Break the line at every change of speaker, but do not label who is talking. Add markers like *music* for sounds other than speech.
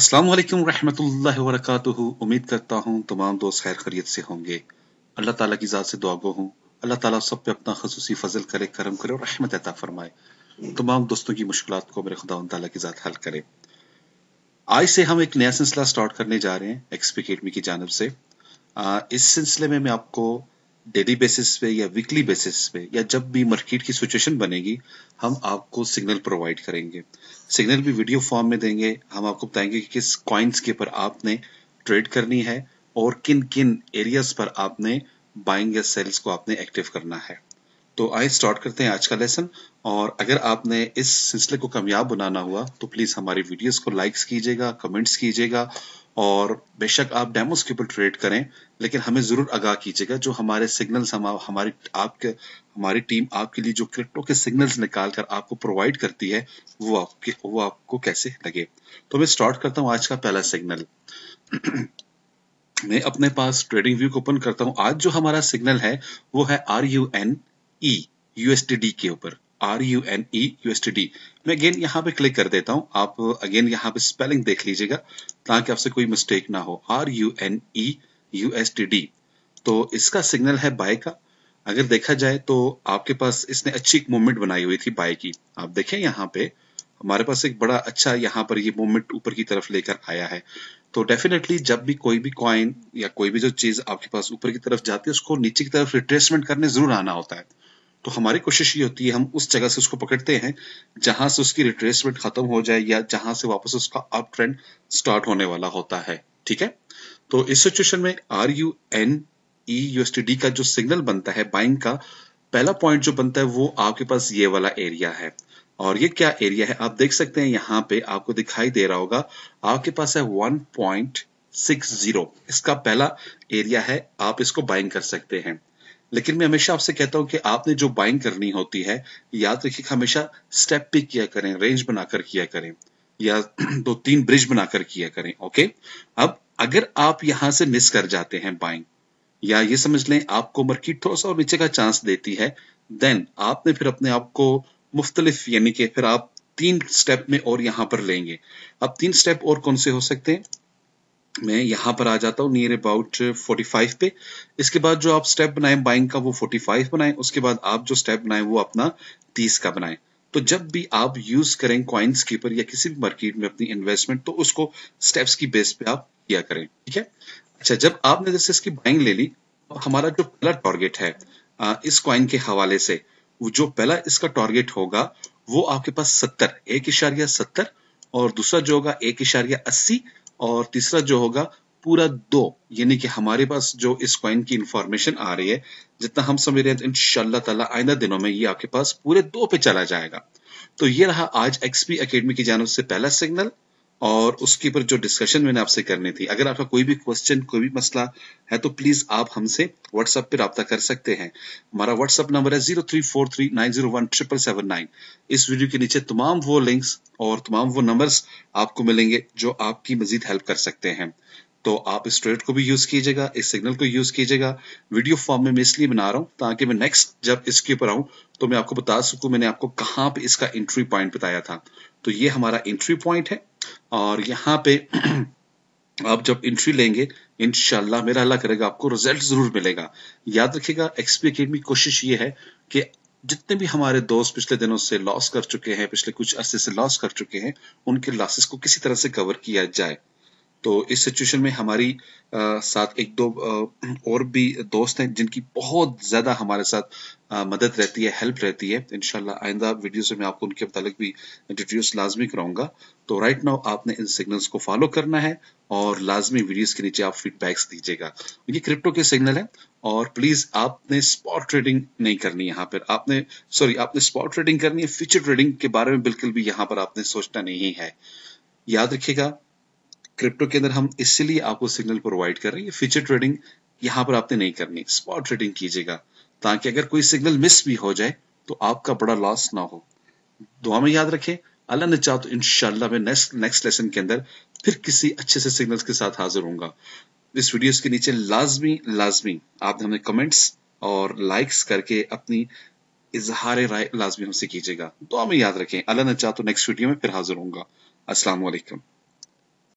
अस्सलाम वालेकुम रहमतुल्लाहि व बरकातुहू उम्मीद करता हूँ तमाम दोस्त खैर खरीत से होंगे अल्लाह ताला की ज़ात से दुआगो हूँ अल्लाह ताला सब पे अपना खसूसी फजल करे करम करे और रहमत अता फरमाए तमाम दोस्तों की मुश्किल को मेरे खुदा ताला की ज़ात हल करे आज से हम एक नया सिलसिला स्टार्ट करने जा रहे हैं एक्सपी अकेडमी की जानब से इस सिलसिले में मैं आपको डेली बेसिस पे या वीकली बेसिस पे या जब भी मार्केट की सिचुएशन बनेगी हम आपको सिग्नल प्रोवाइड करेंगे सिग्नल भी वीडियो फॉर्म में देंगे हम आपको बताएंगे कि किस कॉइन्स के ऊपर आपने ट्रेड करनी है और किन किन एरियाज पर आपने बाइंग या सेल्स को आपने एक्टिव करना है तो आइए स्टार्ट करते हैं आज का लेसन और अगर आपने इस सिलसिले को कामयाब बनाना हुआ तो प्लीज़ हमारी वीडियोस को लाइक्स कीजिएगा कमेंट्स कीजिएगा और बेशक आप डेमोस के ऊपर ट्रेड करें लेकिन हमें जरूर आगाह कीजिएगा जो हमारे सिग्नल्स हम हमारी आपके हमारी टीम आपके लिए जो क्रिप्टो के सिग्नल्स निकाल कर आपको प्रोवाइड करती है वो आपके वो आपको कैसे लगे तो मैं स्टार्ट करता हूँ आज का पहला सिग्नल *clears throat* मैं अपने पास ट्रेडिंग व्यू को ओपन करता हूँ आज जो हमारा सिग्नल है वो है R U N E USDT के ऊपर R U N E U S T D मैं अगेन यहाँ पे क्लिक कर देता हूँ आप अगेन यहाँ पे स्पेलिंग देख लीजिएगा ताकि आपसे कोई मिस्टेक ना हो R U N E U S T D तो इसका सिग्नल है बाय का अगर देखा जाए तो आपके पास इसने अच्छी एक मूवमेंट बनाई हुई थी बाय की आप देखें यहाँ पे हमारे पास एक बड़ा अच्छा यहाँ पर ये यह मूवमेंट ऊपर की तरफ लेकर आया है तो डेफिनेटली जब भी कोई भी कॉइन या कोई भी जो चीज आपके पास ऊपर की तरफ जाती है उसको नीचे की तरफ रिट्रेसमेंट करने जरूर आना होता है तो हमारी कोशिश ये होती है हम उस जगह से उसको पकड़ते हैं जहां से उसकी रिट्रेसमेंट खत्म हो जाए या जहां से वापस उसका अप ट्रेंड स्टार्ट होने वाला होता है ठीक है तो इस सिचुएशन में R U N E UST का जो सिग्नल बनता है बाइंग का पहला पॉइंट जो बनता है वो आपके पास ये वाला एरिया है और ये क्या एरिया है आप देख सकते हैं यहाँ पे आपको दिखाई दे रहा होगा आपके पास है 1.60 इसका पहला एरिया है आप इसको बाइंग कर सकते हैं लेकिन मैं हमेशा आपसे कहता हूँ कि आपने जो बाइंग करनी होती है याद रखिए हमेशा स्टेप पे किया करें रेंज बनाकर किया करें या *clears throat* दो तीन ब्रिज बनाकर किया करें ओके अब अगर आप यहां से मिस कर जाते हैं बाइंग या ये समझ लें आपको मार्केट थोड़ा सा और नीचे का चांस देती है देन आपने फिर अपने आप को मुख्तलिफ यानी कि फिर आप तीन स्टेप में और यहां पर लेंगे अब तीन स्टेप और कौन से हो सकते हैं मैं यहाँ पर आ जाता हूँ नियर अबाउट 45 पे इसके बाद जो आप स्टेप बनाए बाइंग का वो 45 बनाए उसके बाद आप जो स्टेप बनाए वो अपना 30 का बनाए तो जब भी आप यूज करें क्वाइंस कीपर या किसी भी मार्केट में अपनी इन्वेस्टमेंट तो उसको स्टेप्स की बेस पे आप किया करें ठीक है अच्छा जब आपने जैसे इसकी बाइंग ले ली अब तो हमारा जो पहला टारगेट है इस क्वाइन के हवाले से जो पहला इसका टारगेट होगा वो आपके पास सत्तर एक इशारिया सत्तर और दूसरा जो होगा एक इशारिया अस्सी और तीसरा जो होगा पूरा दो यानी कि हमारे पास जो इस क्वाइन की इंफॉर्मेशन आ रही है जितना हम समझ रहे हैं इन ताला आइंदा दिनों में ये आपके पास पूरे दो पे चला जाएगा तो ये रहा आज एक्सपी अकेडमी की जानव से पहला सिग्नल और उसके ऊपर जो डिस्कशन मैंने आपसे करनी थी अगर आपका कोई भी क्वेश्चन कोई भी मसला है तो प्लीज आप हमसे व्हाट्सएप पे रब्ता कर सकते हैं हमारा व्हाट्सएप नंबर है zero three four three nine zero one triple seven nine इस वीडियो के नीचे तमाम वो लिंक्स और तमाम वो नंबर्स आपको मिलेंगे जो आपकी मजीद हेल्प कर सकते हैं तो आप इस ट्रेड को भी यूज कीजिएगा इस सिग्नल को यूज कीजिएगा वीडियो फॉर्म में मैं इसलिए बना रहा हूँ ताकि मैं नेक्स्ट जब इसके ऊपर आऊं तो मैं आपको बता सकूं मैंने आपको कहां पे इसका एंट्री पॉइंट बताया था तो ये हमारा इंट्री पॉइंट है और यहाँ पे *clears throat* आप जब इंट्री लेंगे इनशाला मेरा अल्लाह करेगा आपको रिजल्ट जरूर मिलेगा याद रखिएगा एक्सपी अकेडमी कोशिश ये है कि जितने भी हमारे दोस्त पिछले दिनों से लॉस कर चुके हैं पिछले कुछ अरसे से लॉस कर चुके हैं उनके लॉसेस को किसी तरह से कवर किया जाए तो इस सिचुएशन में हमारी आ, साथ एक दो आ, और भी दोस्त हैं जिनकी बहुत ज़्यादा हमारे साथ आ, मदद रहती है हेल्प रहती है इनशाला आइंदा वीडियो से मैं आपको उनके मतलब भी इंट्रोड्यूस लाजमी कराऊंगा तो राइट नाउ आपने इन सिग्नल्स को फॉलो करना है और लाजमी वीडियोस के नीचे आप फीडबैक्स दीजिएगा ये क्रिप्टो के सिग्नल है और प्लीज आपने स्पॉट ट्रेडिंग नहीं करनी यहाँ पर आपने सॉरी आपने स्पॉट ट्रेडिंग करनी है फ्यूचर ट्रेडिंग के बारे में बिल्कुल भी यहाँ पर आपने सोचना नहीं है याद रखिएगा क्रिप्टो के अंदर हम इसलिए आपको सिग्नल प्रोवाइड कर रहे हैं फ्यूचर ट्रेडिंग यहाँ पर आपने नहीं करनी स्पॉट ट्रेडिंग कीजिएगा ताकि अगर कोई सिग्नल मिस भी हो जाए तो आपका बड़ा लॉस ना हो दुआ में याद रखें अल्लाह ने चाह तो इनशाला मैं नेक्स्ट नेक्स्ट लेसन के अंदर फिर किसी अच्छे से सिग्नल के साथ हाजिर हूँ इस वीडियो के नीचे लाजमी लाजमी आपने हमें कमेंट्स और लाइक्स करके अपनी इजहार राय लाजमी हमसे कीजिएगा दुआ में याद रखें अल्लाह ने चाह तो नेक्स्ट वीडियो में फिर हाजिर हूँ असलम